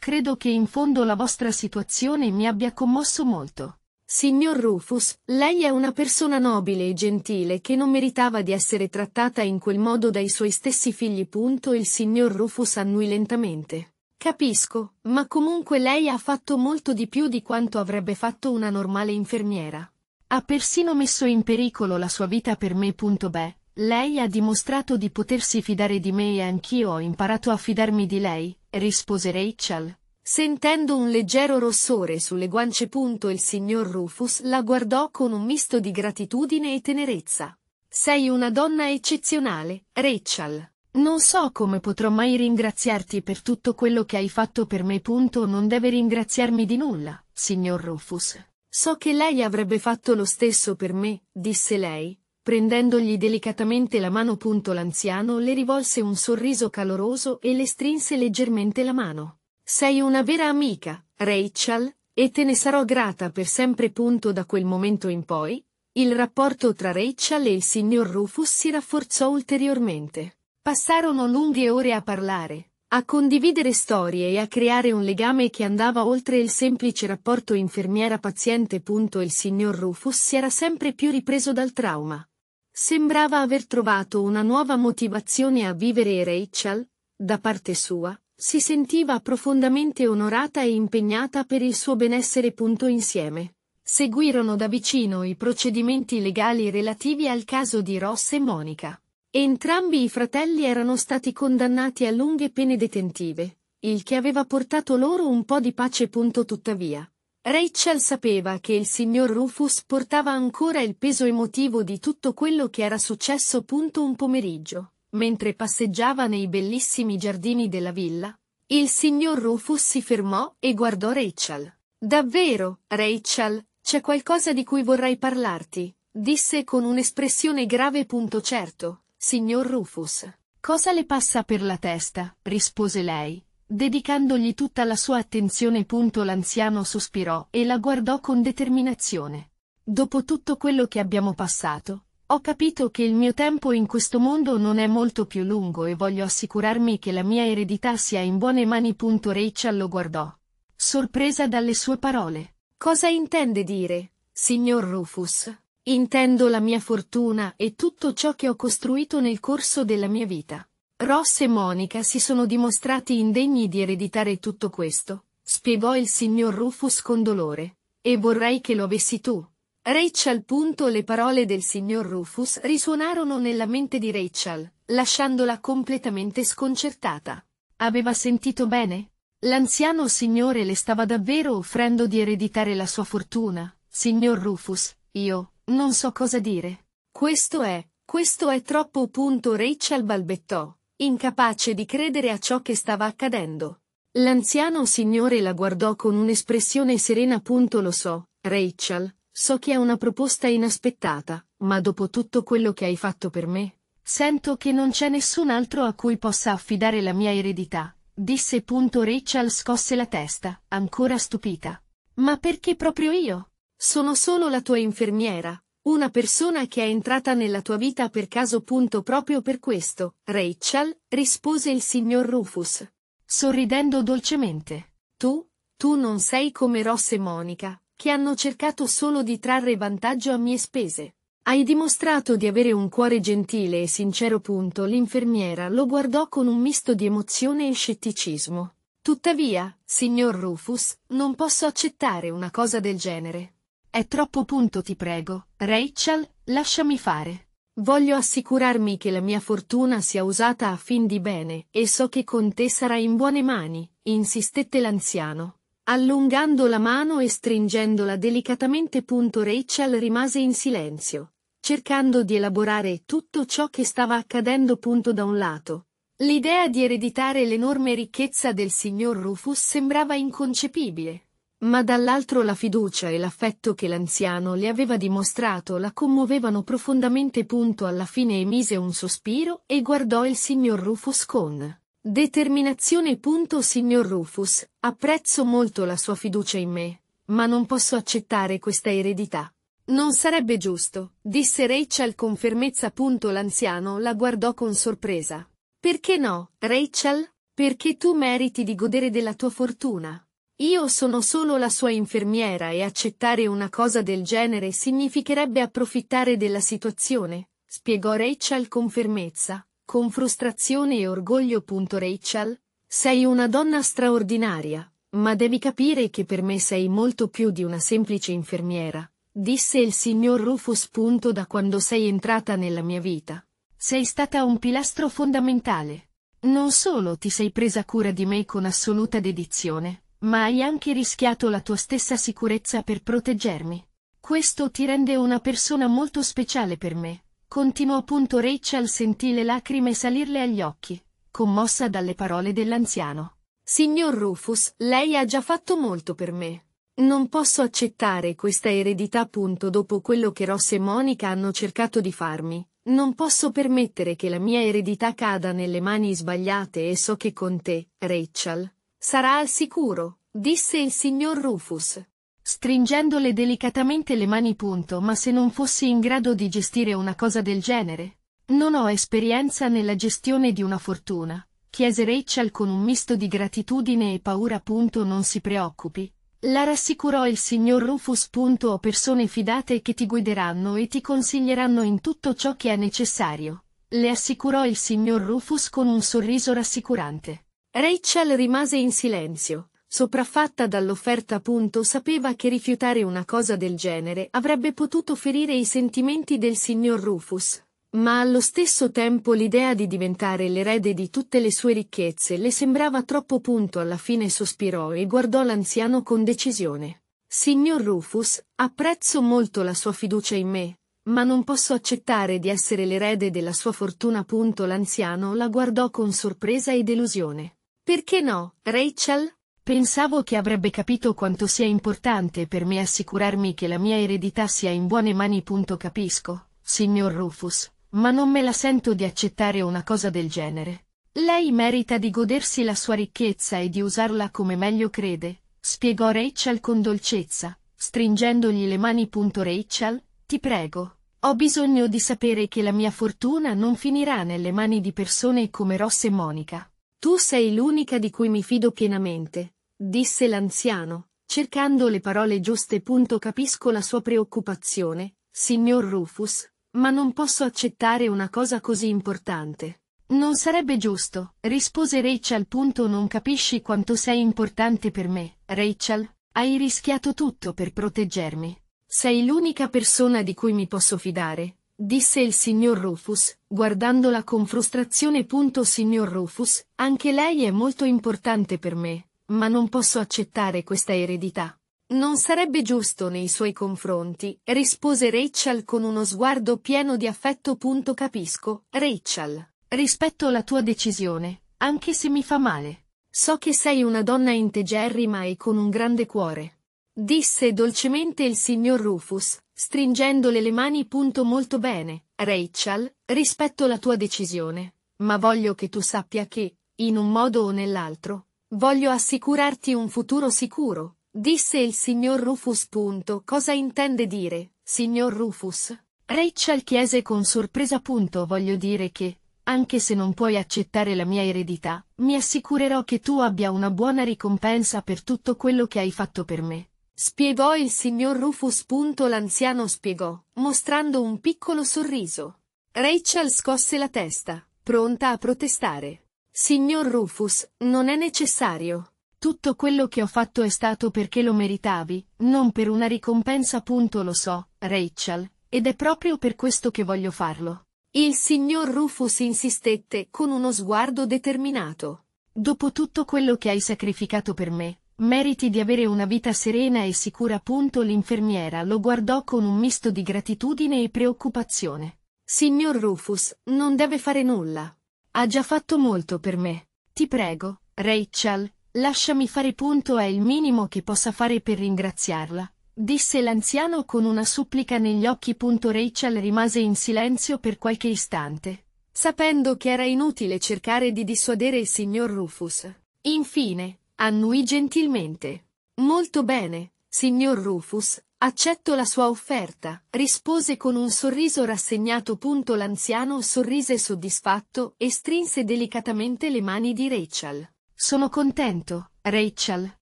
Speaker 1: Credo che in fondo la vostra situazione mi abbia commosso molto. Signor Rufus, lei è una persona nobile e gentile che non meritava di essere trattata in quel modo dai suoi stessi figli. Il signor Rufus annui lentamente. Capisco, ma comunque lei ha fatto molto di più di quanto avrebbe fatto una normale infermiera. Ha persino messo in pericolo la sua vita per me. Beh, lei ha dimostrato di potersi fidare di me e anch'io ho imparato a fidarmi di lei, rispose Rachel. Sentendo un leggero rossore sulle guance. Il signor Rufus la guardò con un misto di gratitudine e tenerezza. Sei una donna eccezionale, Rachel. Non so come potrò mai ringraziarti per tutto quello che hai fatto per me. Non deve ringraziarmi di nulla, signor Rufus. So che lei avrebbe fatto lo stesso per me, disse lei, prendendogli delicatamente la mano. Punto l'anziano le rivolse un sorriso caloroso e le strinse leggermente la mano. Sei una vera amica, Rachel, e te ne sarò grata per sempre. Punto da quel momento in poi, il rapporto tra Rachel e il signor Rufus si rafforzò ulteriormente. Passarono lunghe ore a parlare, a condividere storie e a creare un legame che andava oltre il semplice rapporto infermiera-paziente. Il signor Rufus si era sempre più ripreso dal trauma. Sembrava aver trovato una nuova motivazione a vivere e Rachel, da parte sua, si sentiva profondamente onorata e impegnata per il suo benessere. Insieme. Seguirono da vicino i procedimenti legali relativi al caso di Ross e Monica. Entrambi i fratelli erano stati condannati a lunghe pene detentive, il che aveva portato loro un po' di pace. Tuttavia, Rachel sapeva che il signor Rufus portava ancora il peso emotivo di tutto quello che era successo. Un pomeriggio, mentre passeggiava nei bellissimi giardini della villa, il signor Rufus si fermò e guardò Rachel. Davvero, Rachel, c'è qualcosa di cui vorrei parlarti, disse con un'espressione grave. Certo. Signor Rufus, cosa le passa per la testa? rispose lei, dedicandogli tutta la sua attenzione. L'anziano sospirò e la guardò con determinazione. Dopo tutto quello che abbiamo passato, ho capito che il mio tempo in questo mondo non è molto più lungo e voglio assicurarmi che la mia eredità sia in buone mani. Rachel lo guardò, sorpresa dalle sue parole. Cosa intende dire, signor Rufus? Intendo la mia fortuna e tutto ciò che ho costruito nel corso della mia vita. Ross e Monica si sono dimostrati indegni di ereditare tutto questo, spiegò il signor Rufus con dolore. E vorrei che lo avessi tu. Rachel. punto Le parole del signor Rufus risuonarono nella mente di Rachel, lasciandola completamente sconcertata. Aveva sentito bene? L'anziano signore le stava davvero offrendo di ereditare la sua fortuna. Signor Rufus, io, non so cosa dire. Questo è, questo è troppo. Punto Rachel balbettò, incapace di credere a ciò che stava accadendo. L'anziano signore la guardò con un'espressione serena. Punto Lo so, Rachel, so che è una proposta inaspettata, ma dopo tutto quello che hai fatto per me, sento che non c'è nessun altro a cui possa affidare la mia eredità, disse. Punto Rachel scosse la testa, ancora stupita. Ma perché proprio io? Sono solo la tua infermiera, una persona che è entrata nella tua vita per caso punto proprio per questo, Rachel, rispose il signor Rufus, sorridendo dolcemente. Tu, tu non sei come Ross e Monica, che hanno cercato solo di trarre vantaggio a mie spese. Hai dimostrato di avere un cuore gentile e sincero. Punto. L'infermiera lo guardò con un misto di emozione e scetticismo. Tuttavia, signor Rufus, non posso accettare una cosa del genere. È troppo punto ti prego, Rachel, lasciami fare. Voglio assicurarmi che la mia fortuna sia usata a fin di bene, e so che con te sarà in buone mani, insistette l'anziano. Allungando la mano e stringendola delicatamente punto Rachel rimase in silenzio, cercando di elaborare tutto ciò che stava accadendo punto da un lato. L'idea di ereditare l'enorme ricchezza del signor Rufus sembrava inconcepibile, ma dall'altro la fiducia e l'affetto che l'anziano le aveva dimostrato la commuovevano profondamente. Punto alla fine emise un sospiro e guardò il signor Rufus con determinazione. Punto signor Rufus, apprezzo molto la sua fiducia in me, ma non posso accettare questa eredità. Non sarebbe giusto, disse Rachel con fermezza. Punto l'anziano la guardò con sorpresa. Perché no, Rachel? Perché tu meriti di godere della tua fortuna. Io sono solo la sua infermiera e accettare una cosa del genere significherebbe approfittare della situazione, spiegò Rachel con fermezza, con frustrazione e orgoglio. Rachel, sei una donna straordinaria, ma devi capire che per me sei molto più di una semplice infermiera, disse il signor Rufus. Da quando sei entrata nella mia vita, sei stata un pilastro fondamentale. Non solo ti sei presa cura di me con assoluta dedizione, ma hai anche rischiato la tua stessa sicurezza per proteggermi. Questo ti rende una persona molto speciale per me. Continuò appunto Rachel sentì le lacrime salirle agli occhi, commossa dalle parole dell'anziano. Signor Rufus, lei ha già fatto molto per me. Non posso accettare questa eredità appunto dopo quello che Ross e Monica hanno cercato di farmi. Non posso permettere che la mia eredità cada nelle mani sbagliate e so che con te, Rachel, Sarà al sicuro, disse il signor Rufus, stringendole delicatamente le mani punto ma se non fossi in grado di gestire una cosa del genere. Non ho esperienza nella gestione di una fortuna, chiese Rachel con un misto di gratitudine e paura punto non si preoccupi. La rassicurò il signor Rufus punto ho persone fidate che ti guideranno e ti consiglieranno in tutto ciò che è necessario. Le assicurò il signor Rufus con un sorriso rassicurante. Rachel rimase in silenzio, sopraffatta dall'offerta appunto sapeva che rifiutare una cosa del genere avrebbe potuto ferire i sentimenti del signor Rufus, ma allo stesso tempo l'idea di diventare l'erede di tutte le sue ricchezze le sembrava troppo punto alla fine sospirò e guardò l'anziano con decisione. Signor Rufus, apprezzo molto la sua fiducia in me, ma non posso accettare di essere l'erede della sua fortuna. punto L'anziano la guardò con sorpresa e delusione. Perché no, Rachel? Pensavo che avrebbe capito quanto sia importante per me assicurarmi che la mia eredità sia in buone mani. Capisco, signor Rufus, ma non me la sento di accettare una cosa del genere. Lei merita di godersi la sua ricchezza e di usarla come meglio crede, spiegò Rachel con dolcezza, stringendogli le mani. Rachel, ti prego, ho bisogno di sapere che la mia fortuna non finirà nelle mani di persone come Ross e Monica. Tu sei l'unica di cui mi fido pienamente, disse l'anziano, cercando le parole giuste. Capisco la sua preoccupazione, signor Rufus, ma non posso accettare una cosa così importante. Non sarebbe giusto, rispose Rachel. Non capisci quanto sei importante per me, Rachel. Hai rischiato tutto per proteggermi. Sei l'unica persona di cui mi posso fidare, disse il signor Rufus, guardandola con frustrazione. Signor Rufus, anche lei è molto importante per me, ma non posso accettare questa eredità. Non sarebbe giusto nei suoi confronti, rispose Rachel con uno sguardo pieno di affetto. Capisco, Rachel. Rispetto la tua decisione, anche se mi fa male. So che sei una donna integerrima e con un grande cuore. Disse dolcemente il signor Rufus, stringendole le mani. Punto molto bene, Rachel, rispetto la tua decisione, ma voglio che tu sappia che, in un modo o nell'altro, voglio assicurarti un futuro sicuro, disse il signor Rufus. Punto. Cosa intende dire, signor Rufus? Rachel chiese con sorpresa. Punto. Voglio dire che, anche se non puoi accettare la mia eredità, mi assicurerò che tu abbia una buona ricompensa per tutto quello che hai fatto per me. Spiegò il signor Rufus. L'anziano spiegò, mostrando un piccolo sorriso. Rachel scosse la testa, pronta a protestare. Signor Rufus, non è necessario. Tutto quello che ho fatto è stato perché lo meritavi, non per una ricompensa. Punto lo so, Rachel, ed è proprio per questo che voglio farlo. Il signor Rufus insistette con uno sguardo determinato. Dopo tutto quello che hai sacrificato per me, Meriti di avere una vita serena e sicura. Punto l'infermiera lo guardò con un misto di gratitudine e preoccupazione. Signor Rufus, non deve fare nulla. Ha già fatto molto per me. Ti prego, Rachel, lasciami fare punto è il minimo che possa fare per ringraziarla, disse l'anziano con una supplica negli occhi. Rachel rimase in silenzio per qualche istante, sapendo che era inutile cercare di dissuadere il signor Rufus. Infine, annui gentilmente. Molto bene, signor Rufus, accetto la sua offerta, rispose con un sorriso rassegnato. Punto l'anziano sorrise soddisfatto e strinse delicatamente le mani di Rachel. Sono contento, Rachel.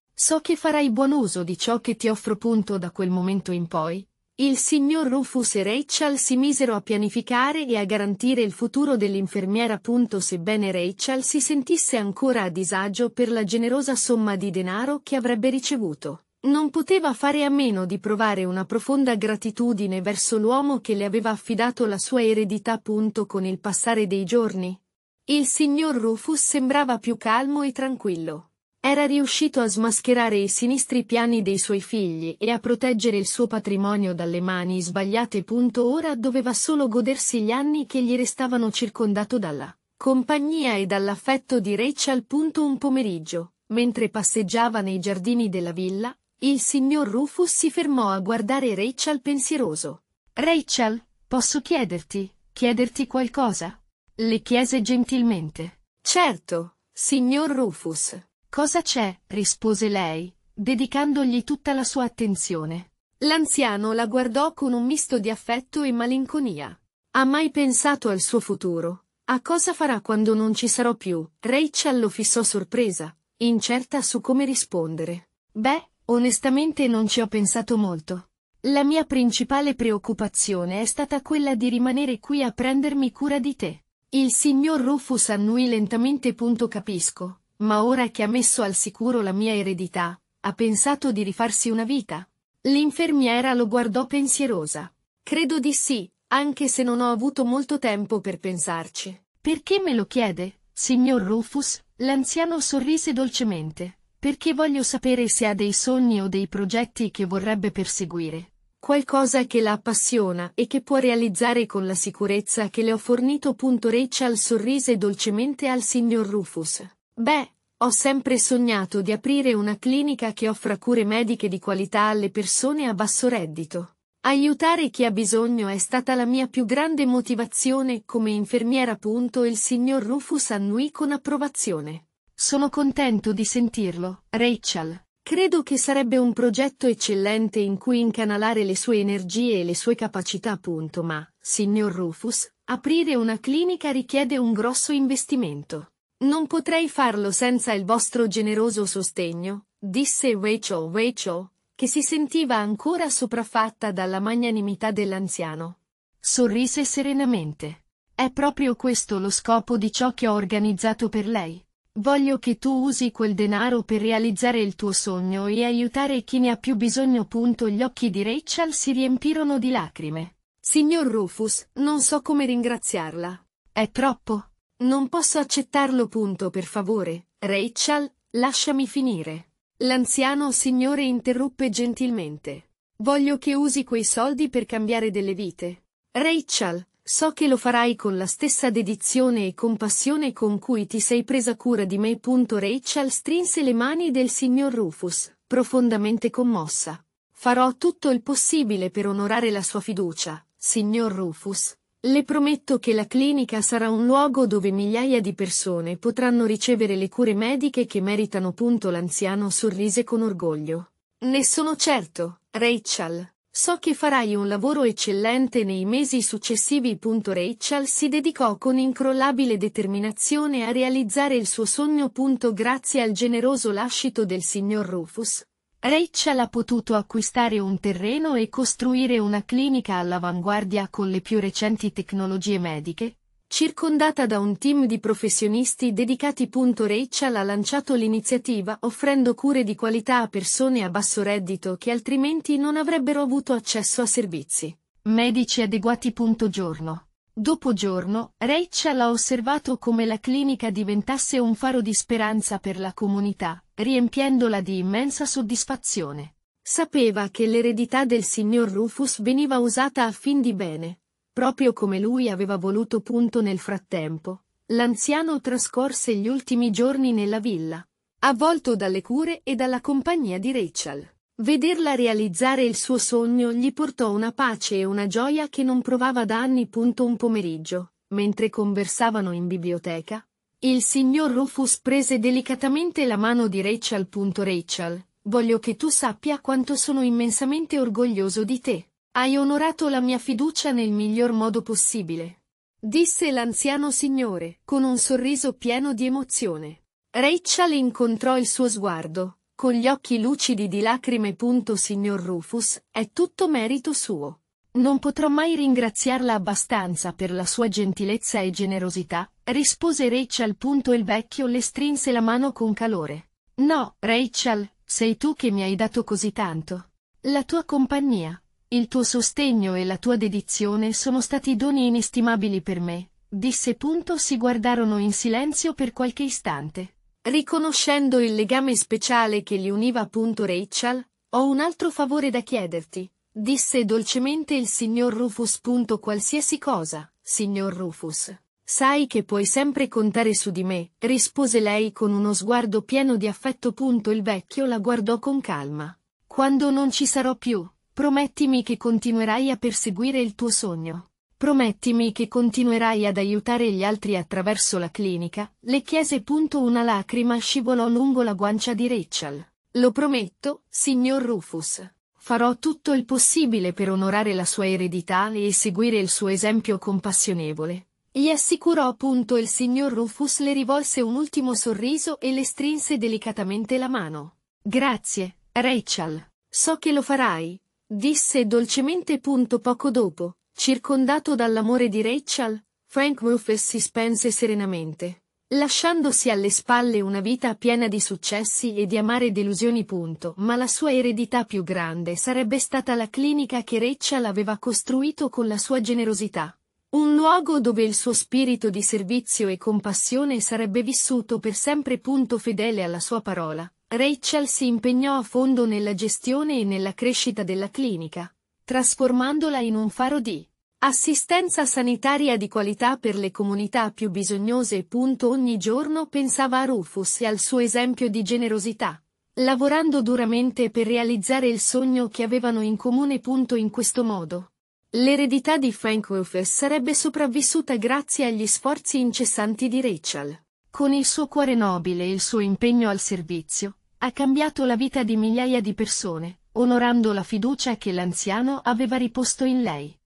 Speaker 1: So che farai buon uso di ciò che ti offro. Punto da quel momento in poi, il signor Rufus e Rachel si misero a pianificare e a garantire il futuro dell'infermiera. Sebbene Rachel si sentisse ancora a disagio per la generosa somma di denaro che avrebbe ricevuto, non poteva fare a meno di provare una profonda gratitudine verso l'uomo che le aveva affidato la sua eredità. Con il passare dei giorni, il signor Rufus sembrava più calmo e tranquillo. Era riuscito a smascherare i sinistri piani dei suoi figli e a proteggere il suo patrimonio dalle mani sbagliate. Ora doveva solo godersi gli anni che gli restavano circondato dalla compagnia e dall'affetto di Rachel. Un pomeriggio, mentre passeggiava nei giardini della villa, il signor Rufus si fermò a guardare Rachel pensieroso. Rachel, posso chiederti, chiederti qualcosa? Le chiese gentilmente. Certo, signor Rufus. Cosa c'è? rispose lei, dedicandogli tutta la sua attenzione. L'anziano la guardò con un misto di affetto e malinconia. Ha mai pensato al suo futuro? A cosa farà quando non ci sarò più? Rachel lo fissò sorpresa, incerta su come rispondere. Beh, onestamente non ci ho pensato molto. La mia principale preoccupazione è stata quella di rimanere qui a prendermi cura di te. Il signor Rufus annui lentamente. Punto capisco, ma ora che ha messo al sicuro la mia eredità, ha pensato di rifarsi una vita? L'infermiera lo guardò pensierosa. Credo di sì, anche se non ho avuto molto tempo per pensarci. Perché me lo chiede, signor Rufus? L'anziano sorrise dolcemente. Perché voglio sapere se ha dei sogni o dei progetti che vorrebbe perseguire. Qualcosa che la appassiona e che può realizzare con la sicurezza che le ho fornito. Punto Rachel sorrise dolcemente al signor Rufus. Beh, ho sempre sognato di aprire una clinica che offra cure mediche di qualità alle persone a basso reddito. Aiutare chi ha bisogno è stata la mia più grande motivazione come infermiera. Punto il signor Rufus annui con approvazione. Sono contento di sentirlo, Rachel. Credo che sarebbe un progetto eccellente in cui incanalare le sue energie e le sue capacità. Punto. Ma, signor Rufus, aprire una clinica richiede un grosso investimento. Non potrei farlo senza il vostro generoso sostegno, disse Rachel Weicho, che si sentiva ancora sopraffatta dalla magnanimità dell'anziano. Sorrise serenamente. È proprio questo lo scopo di ciò che ho organizzato per lei. Voglio che tu usi quel denaro per realizzare il tuo sogno e aiutare chi ne ha più bisogno. Punto. Gli occhi di Rachel si riempirono di lacrime. Signor Rufus, non so come ringraziarla. È troppo. Non posso accettarlo punto per favore, Rachel, lasciami finire. L'anziano signore interruppe gentilmente. Voglio che usi quei soldi per cambiare delle vite. Rachel, so che lo farai con la stessa dedizione e compassione con cui ti sei presa cura di me. Rachel strinse le mani del signor Rufus, profondamente commossa. Farò tutto il possibile per onorare la sua fiducia, signor Rufus. Le prometto che la clinica sarà un luogo dove migliaia di persone potranno ricevere le cure mediche che meritano. Punto l'anziano sorrise con orgoglio. Ne sono certo, Rachel. So che farai un lavoro eccellente nei mesi successivi. Punto Rachel si dedicò con incrollabile determinazione a realizzare il suo sogno. Punto grazie al generoso lascito del signor Rufus, Rachel ha potuto acquistare un terreno e costruire una clinica all'avanguardia con le più recenti tecnologie mediche, circondata da un team di professionisti dedicati. Rachel ha lanciato l'iniziativa offrendo cure di qualità a persone a basso reddito che altrimenti non avrebbero avuto accesso a servizi medici adeguati. Giorno Dopo giorno, Rachel ha osservato come la clinica diventasse un faro di speranza per la comunità, riempiendola di immensa soddisfazione. Sapeva che l'eredità del signor Rufus veniva usata a fin di bene, proprio come lui aveva voluto. Punto nel frattempo, l'anziano trascorse gli ultimi giorni nella villa, avvolto dalle cure e dalla compagnia di Rachel. Vederla realizzare il suo sogno gli portò una pace e una gioia che non provava da anni. Un pomeriggio, mentre conversavano in biblioteca, il signor Rufus prese delicatamente la mano di Rachel. Rachel, voglio che tu sappia quanto sono immensamente orgoglioso di te. Hai onorato la mia fiducia nel miglior modo possibile. Disse l'anziano signore, con un sorriso pieno di emozione. Rachel incontrò il suo sguardo, con gli occhi lucidi di lacrime. Signor Rufus, è tutto merito suo. Non potrò mai ringraziarla abbastanza per la sua gentilezza e generosità, rispose Rachel. Il vecchio le strinse la mano con calore. No, Rachel, sei tu che mi hai dato così tanto. La tua compagnia, il tuo sostegno e la tua dedizione sono stati doni inestimabili per me, disse. Si guardarono in silenzio per qualche istante. Riconoscendo il legame speciale che li univa appunto Rachel, ho un altro favore da chiederti, disse dolcemente il signor Rufus. Qualsiasi cosa, signor Rufus. Sai che puoi sempre contare su di me, rispose lei con uno sguardo pieno di affetto. Il vecchio la guardò con calma. Quando non ci sarò più, promettimi che continuerai a perseguire il tuo sogno. Promettimi che continuerai ad aiutare gli altri attraverso la clinica, le chiese. Una lacrima scivolò lungo la guancia di Rachel. Lo prometto, signor Rufus. Farò tutto il possibile per onorare la sua eredità e seguire il suo esempio compassionevole. Gli assicurò appunto il signor Rufus le rivolse un ultimo sorriso e le strinse delicatamente la mano. Grazie, Rachel. So che lo farai, disse dolcemente. Poco dopo, Circondato dall'amore di Rachel, Frank Muffes si spense serenamente, lasciandosi alle spalle una vita piena di successi e di amare delusioni. Punto. Ma la sua eredità più grande sarebbe stata la clinica che Rachel aveva costruito con la sua generosità. Un luogo dove il suo spirito di servizio e compassione sarebbe vissuto per sempre. Punto fedele alla sua parola, Rachel si impegnò a fondo nella gestione e nella crescita della clinica, trasformandola in un faro di assistenza sanitaria di qualità per le comunità più bisognose. Ogni giorno pensava a Rufus e al suo esempio di generosità, lavorando duramente per realizzare il sogno che avevano in comune. In questo modo, l'eredità di Frank Rufus sarebbe sopravvissuta grazie agli sforzi incessanti di Rachel. Con il suo cuore nobile e il suo impegno al servizio, ha cambiato la vita di migliaia di persone onorando la fiducia che l'anziano aveva riposto in lei.